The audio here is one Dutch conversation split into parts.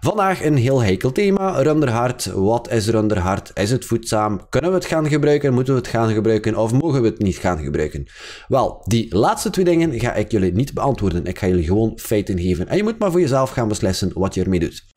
Vandaag een heel heikel thema, runderhard. Wat is runderhard? Is het voedzaam? Kunnen we het gaan gebruiken? Moeten we het gaan gebruiken? Of mogen we het niet gaan gebruiken? Wel, die laatste twee dingen ga ik jullie niet beantwoorden. Ik ga jullie gewoon feiten geven. En je moet maar voor jezelf gaan beslissen wat je ermee doet.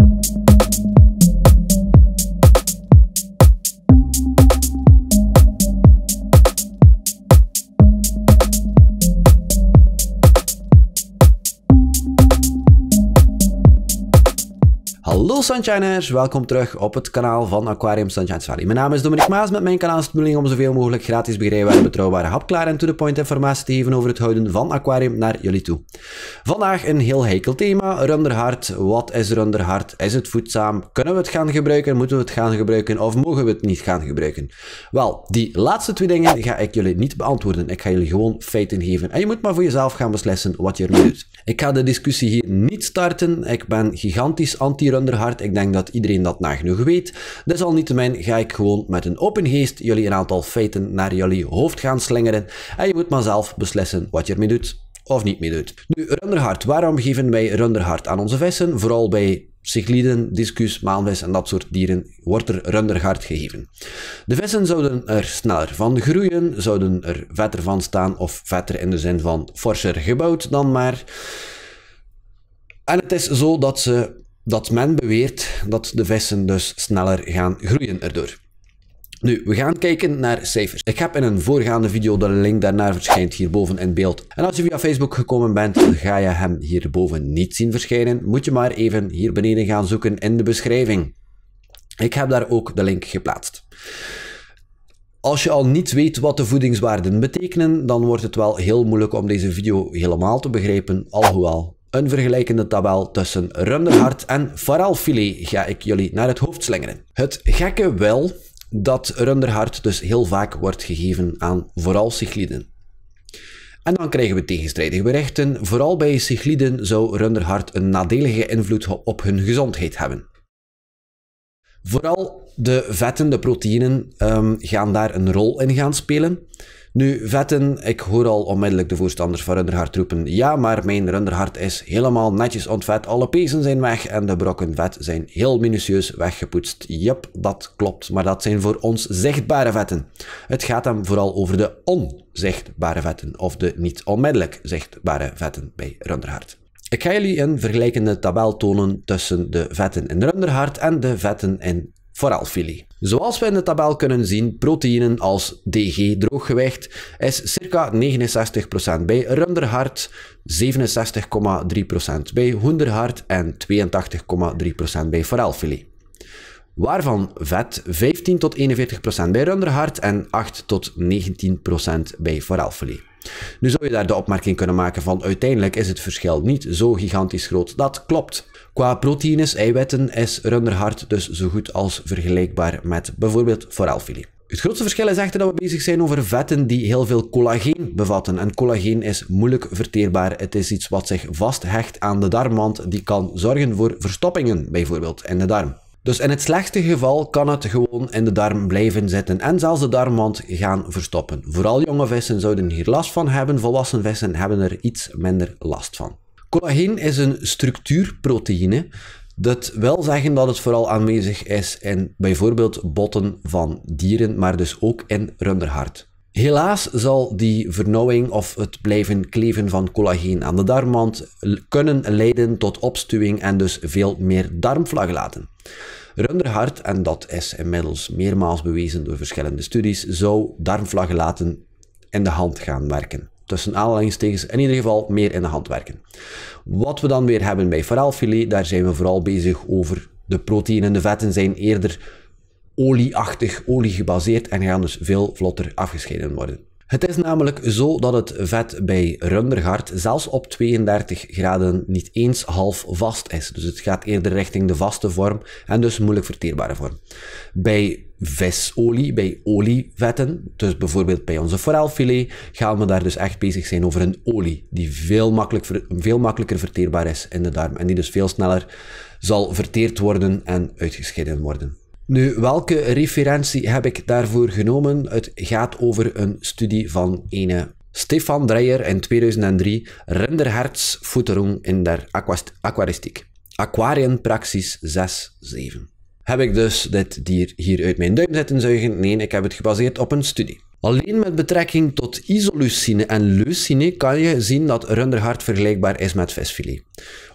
Hallo Sunshiners, welkom terug op het kanaal van Aquarium Sunshine Valley. Mijn naam is Dominic Maas, met mijn kanaal is het bedoeling om zoveel mogelijk gratis begrijpbare, betrouwbare, hapklare en to-the-point informatie te geven over het houden van aquarium naar jullie toe. Vandaag een heel heikel thema, runderhart. Wat is runderhart? Is het voedzaam? Kunnen we het gaan gebruiken? Moeten we het gaan gebruiken? Of mogen we het niet gaan gebruiken? Wel, die laatste twee dingen ga ik jullie niet beantwoorden. Ik ga jullie gewoon feiten geven. En je moet maar voor jezelf gaan beslissen wat je ermee doet. Ik ga de discussie hier niet starten. Ik ben gigantisch anti Runderhart, Ik denk dat iedereen dat nagenoeg weet. Desalniettemin ga ik gewoon met een open geest jullie een aantal feiten naar jullie hoofd gaan slingeren. En je moet maar zelf beslissen wat je ermee doet of niet mee doet. Nu, runderhart. Waarom geven wij runderhart aan onze vissen? Vooral bij cichliden, discus, maanvis en dat soort dieren wordt er runderhart gegeven. De vissen zouden er sneller van groeien, zouden er vetter van staan of vetter in de zin van forser gebouwd dan maar. En het is zo dat ze dat men beweert dat de vissen dus sneller gaan groeien erdoor. Nu, we gaan kijken naar cijfers. Ik heb in een voorgaande video de link daarnaar verschijnt hierboven in beeld. En als je via Facebook gekomen bent, ga je hem hierboven niet zien verschijnen. Moet je maar even hier beneden gaan zoeken in de beschrijving. Ik heb daar ook de link geplaatst. Als je al niet weet wat de voedingswaarden betekenen, dan wordt het wel heel moeilijk om deze video helemaal te begrijpen, alhoewel een vergelijkende tabel tussen runderhart en filet ga ik jullie naar het hoofd slingeren. Het gekke wel dat runderhart dus heel vaak wordt gegeven aan vooral cichliden. En dan krijgen we tegenstrijdige berichten. Vooral bij cichliden zou runderhart een nadelige invloed op hun gezondheid hebben. Vooral de vetten, de proteïnen, ehm, gaan daar een rol in gaan spelen. Nu, Vetten, ik hoor al onmiddellijk de voorstanders van Runderhart roepen. Ja, maar mijn Runderhart is helemaal netjes ontvet. Alle pezen zijn weg en de brokken vet zijn heel minutieus weggepoetst. Jep, dat klopt, maar dat zijn voor ons zichtbare vetten. Het gaat dan vooral over de onzichtbare vetten, of de niet onmiddellijk zichtbare vetten bij Runderhart. Ik ga jullie een vergelijkende tabel tonen tussen de vetten in Runderhart en de vetten in filie. Zoals we in de tabel kunnen zien, proteïnen als DG drooggewicht is circa 69% bij runderhart, 67,3% bij hoenderhart en 82,3% bij filie. Waarvan vet 15 tot 41% bij runderhart en 8 tot 19% bij filie. Nu zou je daar de opmerking kunnen maken van uiteindelijk is het verschil niet zo gigantisch groot. Dat klopt. Qua proteïnes, eiwitten is runderhart dus zo goed als vergelijkbaar met bijvoorbeeld forelfilet. Het grootste verschil is echter dat we bezig zijn over vetten die heel veel collageen bevatten. En collageen is moeilijk verteerbaar. Het is iets wat zich vasthecht aan de darmwand. Die kan zorgen voor verstoppingen, bijvoorbeeld in de darm. Dus in het slechtste geval kan het gewoon in de darm blijven zitten en zelfs de darmwand gaan verstoppen. Vooral jonge vissen zouden hier last van hebben, volwassen vissen hebben er iets minder last van. Collageen is een structuurproteïne. Dat wil zeggen dat het vooral aanwezig is in bijvoorbeeld botten van dieren, maar dus ook in runderhart. Helaas zal die vernauwing of het blijven kleven van collageen aan de darmwand kunnen leiden tot opstuwing en dus veel meer laten. Runderhart, en dat is inmiddels meermaals bewezen door verschillende studies, zou laten in de hand gaan werken. Tussen aanhalingstekens, in ieder geval meer in de hand werken. Wat we dan weer hebben bij faraalfilet, daar zijn we vooral bezig over de proteïnen en de vetten zijn eerder olieachtig, oliegebaseerd en gaan dus veel vlotter afgescheiden worden. Het is namelijk zo dat het vet bij Rundergaard zelfs op 32 graden niet eens half vast is. Dus het gaat eerder richting de vaste vorm en dus moeilijk verteerbare vorm. Bij visolie, bij olievetten, dus bijvoorbeeld bij onze forelfilet, gaan we daar dus echt bezig zijn over een olie die veel, veel makkelijker verteerbaar is in de darm en die dus veel sneller zal verteerd worden en uitgescheiden worden. Nu, welke referentie heb ik daarvoor genomen? Het gaat over een studie van ene Stefan Dreyer in 2003, renderherz Voeterung in der Aquaristiek. Aquarienpraxis 6-7. Heb ik dus dit dier hier uit mijn duim zitten zuigen? Nee, ik heb het gebaseerd op een studie. Alleen met betrekking tot isoleucine en leucine kan je zien dat runderhart vergelijkbaar is met visfilet.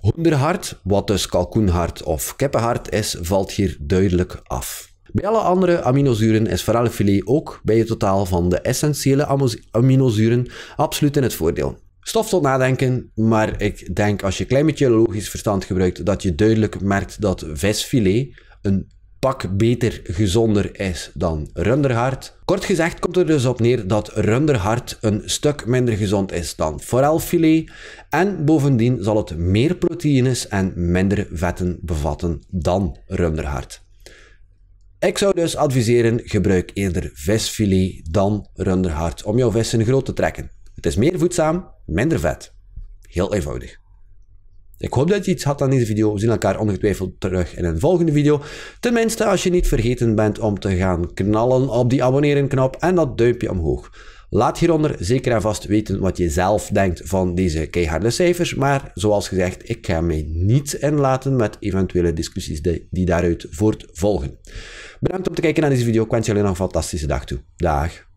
Hoenderhart, wat dus kalkoenhart of kippenhart is, valt hier duidelijk af. Bij alle andere aminozuren is varellenfilet ook bij het totaal van de essentiële aminozuren absoluut in het voordeel. Stof tot nadenken, maar ik denk als je een klein beetje logisch verstand gebruikt dat je duidelijk merkt dat visfilet een pak beter gezonder is dan Runderhart. Kort gezegd komt er dus op neer dat Runderhart een stuk minder gezond is dan forelfilet en bovendien zal het meer proteïnes en minder vetten bevatten dan Runderhart. Ik zou dus adviseren, gebruik eerder visfilet dan runderhart om jouw vissen groot te trekken. Het is meer voedzaam, minder vet. Heel eenvoudig. Ik hoop dat je iets had aan deze video. We zien elkaar ongetwijfeld terug in een volgende video. Tenminste, als je niet vergeten bent om te gaan knallen op die abonneren-knop en dat duimpje omhoog. Laat hieronder zeker en vast weten wat je zelf denkt van deze keiharde cijfers. Maar zoals gezegd, ik ga mij niet inlaten met eventuele discussies die, daaruit voortvolgen. Bedankt om te kijken naar deze video. Ik wens jullie nog een fantastische dag toe. Dag.